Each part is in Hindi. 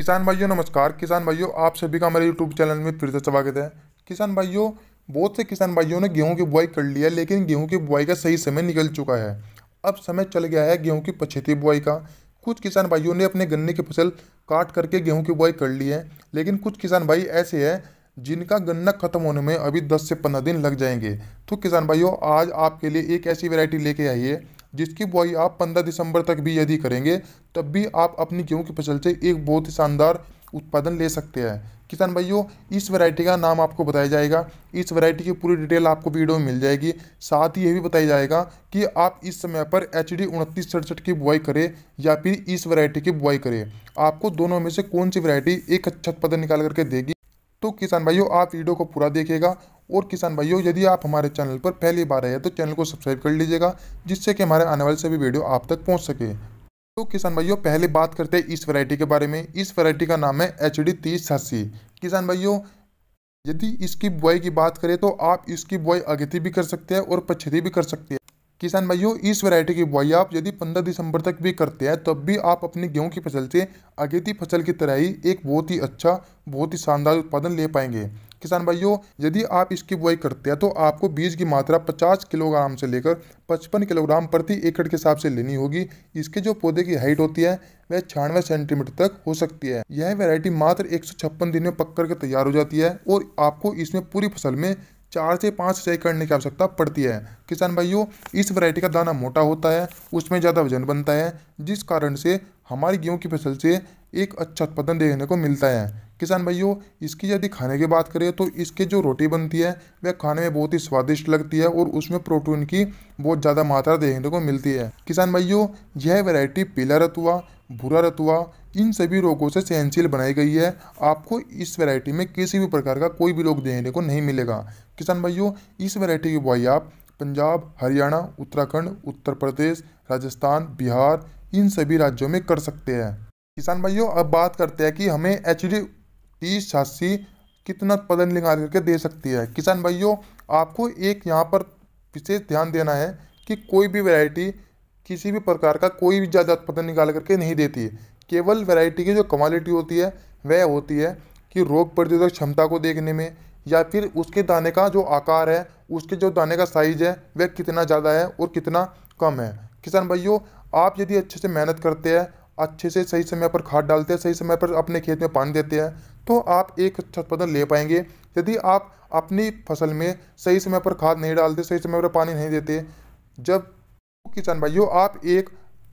किसान भाइयों नमस्कार किसान भाइयों आप सभी का हमारे यूट्यूब चैनल में फिर से स्वागत है किसान भाइयों बहुत से किसान भाइयों ने गेहूं की बुआई कर लिया लेकिन गेहूं की बुआई का सही समय निकल चुका है अब समय चल गया है गेहूं की पछेती बुआई का कुछ किसान भाइयों ने अपने गन्ने की फसल काट करके गेहूँ की बुआई कर ली है लेकिन कुछ किसान भाई ऐसे हैं जिनका गन्ना खत्म होने में अभी दस से पंद्रह दिन लग जाएंगे तो किसान भाइयों आज आपके लिए एक ऐसी वेरायटी लेके आई है जिसकी बुआई आप 15 दिसंबर तक भी यदि करेंगे तब भी आप अपनी गेहूँ की फसल से एक बहुत ही शानदार उत्पादन ले सकते हैं किसान भाइयों इस वैरायटी का नाम आपको बताया जाएगा इस वैरायटी की पूरी डिटेल आपको वीडियो में मिल जाएगी साथ ही यह भी बताया जाएगा कि आप इस समय पर एच डी उनतीस सड़सठ की बुआई करें या फिर इस वैरायटी की बुआई करें आपको दोनों में से कौन सी वैरायटी एक अच्छा उत्पादन निकाल करके देगी तो किसान भाइयों आप वीडियो को पूरा देखेगा और किसान भाइयों यदि आप हमारे चैनल पर पहली बार आए हैं तो चैनल को सब्सक्राइब कर लीजिएगा जिससे कि हमारे आने वाले सभी वीडियो आप तक पहुँच सके तो किसान भाइयों पहले बात करते हैं इस वैरायटी के बारे में इस वैरायटी का नाम है एच डी तीस सासी किसान भाइयों यदि इसकी बुआई की बात करें तो आप इसकी बुआई अगेती भी कर सकते हैं और पछेती भी कर सकते हैं किसान भाइयों इस वैरायटी की बुआई आप यदि 15 दिसंबर तक भी करते हैं तब भी आप अपनी गेहूं की फसल से अगेती फसल की तरह ही एक बहुत ही अच्छा बहुत ही शानदार उत्पादन ले पाएंगे किसान भाइयों यदि आप इसकी बुआई करते हैं तो आपको बीज की मात्रा 50 किलोग्राम से लेकर 55 किलोग्राम प्रति एकड़ के हिसाब से लेनी होगी इसके जो पौधे की हाइट होती है वह छियानवे सेंटीमीटर तक हो सकती है यह वैरायटी मात्र एक दिन में पक के तैयार हो जाती है और आपको इसमें पूरी फसल में चार से पाँच सिंचाई करने की आवश्यकता पड़ती है किसान भाइयों इस वैरायटी का दाना मोटा होता है उसमें ज़्यादा वजन बनता है जिस कारण से हमारी गेहूँ की फसल से एक अच्छा उत्पादन देखने को मिलता है किसान भाइयों इसकी यदि खाने की बात करें तो इसके जो रोटी बनती है वह खाने में बहुत ही स्वादिष्ट लगती है और उसमें प्रोटीन की बहुत ज़्यादा मात्रा देखने को मिलती है किसान भाइयों यह वैरायटी पीला रतुआ भूरा रतुआ इन सभी रोगों से सहनशील बनाई गई है आपको इस वैरायटी में किसी भी प्रकार का कोई भी रोग देखने को नहीं मिलेगा किसान भाइयों इस वैरायटी की बुआई आप पंजाब हरियाणा उत्तराखंड उत्तर प्रदेश राजस्थान बिहार इन सभी राज्यों में कर सकते हैं किसान भाइयों अब बात करते हैं कि हमें एच तीस छासी कितना उत्पादन निकाल करके दे सकती है किसान भाइयों आपको एक यहाँ पर विशेष ध्यान देना है कि कोई भी वैरायटी किसी भी प्रकार का कोई भी ज़्यादा उत्पादन निकाल करके नहीं देती है केवल वैरायटी की जो क्वालिटी होती है वह होती है कि रोग प्रतिरोधक क्षमता को देखने में या फिर उसके दाने का जो आकार है उसके जो दाने का साइज है वह कितना ज़्यादा है और कितना कम है किसान भाइयों आप यदि अच्छे से मेहनत करते हैं अच्छे से सही समय पर खाद डालते हैं सही समय पर अपने खेत में पानी देते हैं तो आप एक अच्छा उत्पादन ले पाएंगे यदि आप अपनी फसल में सही समय पर खाद नहीं डालते सही समय पर पानी नहीं देते जब किसान भाइयों आप एक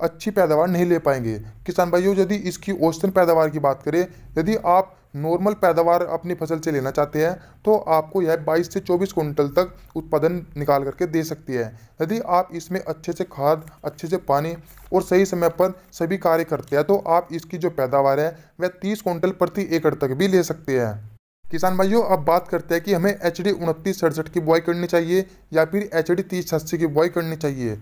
अच्छी पैदावार नहीं ले पाएंगे किसान भाइयों यदि इसकी औसतन पैदावार की बात करें यदि आप नॉर्मल पैदावार अपनी फसल से लेना चाहते हैं तो आपको यह 22 से 24 कुंटल तक उत्पादन निकाल करके दे सकती है यदि आप इसमें अच्छे से खाद अच्छे से पानी और सही समय पर सभी कार्य करते हैं तो आप इसकी जो पैदावार है वह तीस क्विंटल प्रति एकड़ तक भी ले सकते हैं किसान भाइयों अब बात करते हैं कि हमें एच डी उनतीस सड़सठ की बुआई करनी चाहिए या फिर एच डी तीस की बुआई करनी चाहिए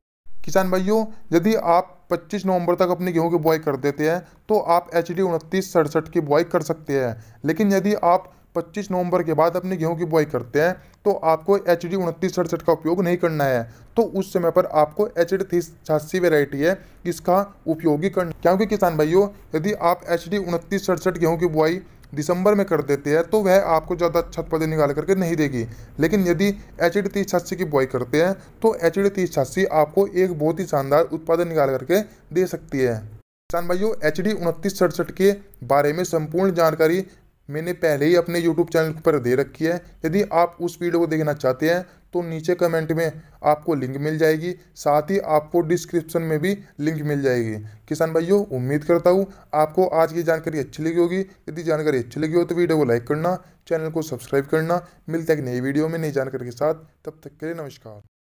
किसान भाइयों यदि आप पच्चीस नवंबर तक अपनी गेहूँ की बुआई कर देते हैं तो आप एच डी उनतीस सड़सठ की बुआई कर सकते हैं लेकिन यदि आप 25 नवंबर के बाद अपनी गेहूं की बुआई करते हैं तो आपको एच डी उनतीस सड़सठ का उपयोग नहीं करना है तो उस समय पर आपको एच डी तीस छियासी वेराइटी है इसका उपयोग ही करना क्योंकि किसान भाइयों यदि आप एच डी उनतीस सड़सठ गेहूँ की बुआई दिसंबर में कर देते हैं तो वह आपको ज़्यादा छत उत्पादन निकाल करके नहीं देगी लेकिन यदि एच डी तीस छासी की बुआई करते हैं तो एच डी तीस छासी आपको एक बहुत ही शानदार उत्पादन निकाल करके दे सकती है किसान भाइयों एच डी उनतीस सड़सठ के बारे में संपूर्ण जानकारी मैंने पहले ही अपने YouTube चैनल पर दे रखी है यदि आप उस वीडियो को देखना चाहते हैं तो नीचे कमेंट में आपको लिंक मिल जाएगी साथ ही आपको डिस्क्रिप्शन में भी लिंक मिल जाएगी किसान भाइयों उम्मीद करता हूँ आपको आज की जानकारी अच्छी लगी होगी यदि जानकारी अच्छी लगी हो तो वीडियो को लाइक करना चैनल को सब्सक्राइब करना मिलता है एक नई वीडियो में नई जानकारी के साथ तब तक के लिए नमस्कार